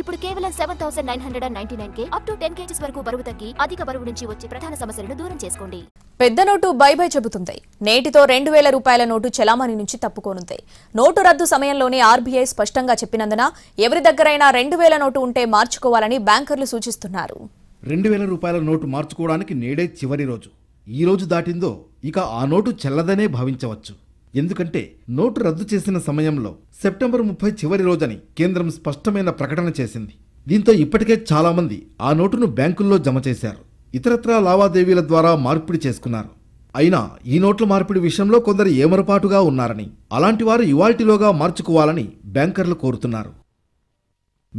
ఇప్పుడు కేవలం seven thousand nine hundred and ninety nine కే అప్ టు టెన్ కేజీస్ వరకు బరువు తగ్గి అధిక బరువు నుంచి వచ్చే ప్రధాన సమస్యలను దూరం చేసుకోండి పెద్ద నోటు బై బై చెబుతుంది నేటితో రెండు వేల రూపాయల నోటు చెలామణి నుంచి తప్పుకోనుంది నోటు రద్దు సమయంలోనే ఆర్బీఐ స్పష్టంగా చెప్పినందున ఎవరి దగ్గరైనా రెండు వేల నోటు ఉంటే మార్చుకోవాలని బ్యాంకర్లు సూచిస్తున్నారు రెండు వేల రూపాయల నోటు మార్చుకోవడానికి నేడే చివరి రోజు ఈ రోజు దాటిందో ఇక ఆ నోటు చెల్లదనే భావించవచ్చు ఎందుకంటే నోటు రద్దు చేసిన సమయంలో సెప్టెంబర్ ముప్పై చివరి రోజని కేంద్రం స్పష్టమైన ప్రకటన చేసింది దీంతో ఇప్పటికే చాలామంది ఆ నోటును బ్యాంకుల్లో జమ చేశారు ఇతరత్రా లావాదేవీల ద్వారా మార్పిడి చేసుకున్నారు అయినా ఈ నోట్ల మార్పిడి విషయంలో కొందరు ఏమరపాటుగా ఉన్నారని అలాంటి వారు ఇవాల్టిలోగా మార్చుకోవాలని బ్యాంకర్లు కోరుతున్నారు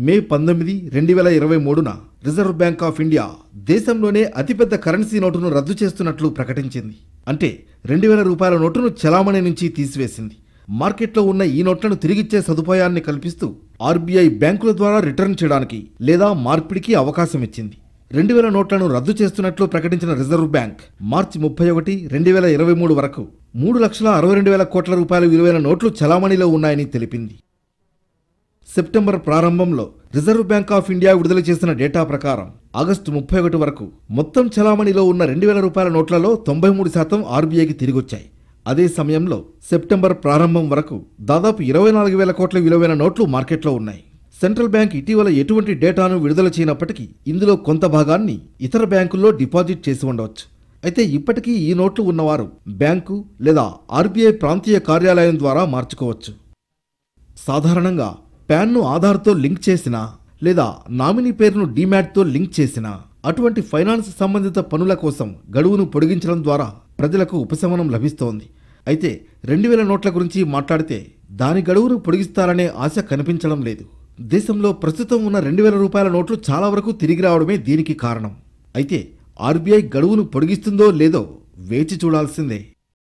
మే పంతొమ్మిది రెండు వేల ఇరవై మూడున రిజర్వ్ బ్యాంక్ ఆఫ్ ఇండియా దేశంలోనే అతిపెద్ద కరెన్సీ నోటును రద్దు చేస్తున్నట్లు ప్రకటించింది అంటే రెండు వేల రూపాయల నోటును చలామణి నుంచి తీసివేసింది మార్కెట్లో ఉన్న ఈ నోట్లను తిరిగిచ్చే సదుపాయాన్ని కల్పిస్తూ ఆర్బీఐ బ్యాంకుల ద్వారా రిటర్న్ చేయడానికి లేదా మార్పిడికి అవకాశం ఇచ్చింది రెండు వేల నోట్లను రద్దు చేస్తున్నట్లు ప్రకటించిన రిజర్వ్ బ్యాంక్ మార్చి ముప్పై ఒకటి రెండు వేల ఇరవై మూడు వరకు మూడు లక్షల అరవై రెండు వేల కోట్ల రూపాయల విలువైన నోట్లు చలామణిలో ఉన్నాయని తెలిపింది సెప్టెంబర్ ప్రారంభంలో రిజర్వ్ బ్యాంక్ ఆఫ్ ఇండియా విడుదల చేసిన డేటా ప్రకారం ఆగస్టు ముప్పై ఒకటి వరకు మొత్తం చలామణిలో ఉన్న రెండు వేల రూపాయల నోట్లలో తొంభై మూడు శాతం ఆర్బీఐకి తిరిగొచ్చాయి అదే సమయంలో సెప్టెంబర్ ప్రారంభం వరకు దాదాపు ఇరవై నాలుగు వేల కోట్ల విలువైన నోట్లు మార్కెట్లో ఉన్నాయి సెంట్రల్ బ్యాంక్ ఇటీవల ఎటువంటి డేటాను విడుదల చేయనప్పటికీ ఇందులో కొంత భాగాన్ని ఇతర బ్యాంకుల్లో డిపాజిట్ చేసి ఉండవచ్చు అయితే ఇప్పటికీ ఈ నోట్లు ఉన్నవారు బ్యాంకు లేదా ఆర్బీఐ ప్రాంతీయ కార్యాలయం ద్వారా మార్చుకోవచ్చు సాధారణంగా ప్యాన్ను ఆధార్తో లింక్ చేసినా లేదా నామినీ పేరును డిమాట్తో లింక్ చేసినా అటువంటి ఫైనాన్స్ సంబంధిత పనుల కోసం గడువును పొడిగించడం ద్వారా ప్రజలకు ఉపశమనం లభిస్తోంది అయితే రెండు వేల నోట్ల గురించి మాట్లాడితే దాని గడువును పొడిగిస్తారనే ఆశ కనిపించడం లేదు దేశంలో ప్రస్తుతం ఉన్న రెండు వేల రూపాయల నోట్లు చాలా వరకు తిరిగి రావడమే దీనికి కారణం అయితే ఆర్బీఐ గడువును పొడిగిస్తుందో లేదో వేచి చూడాల్సిందే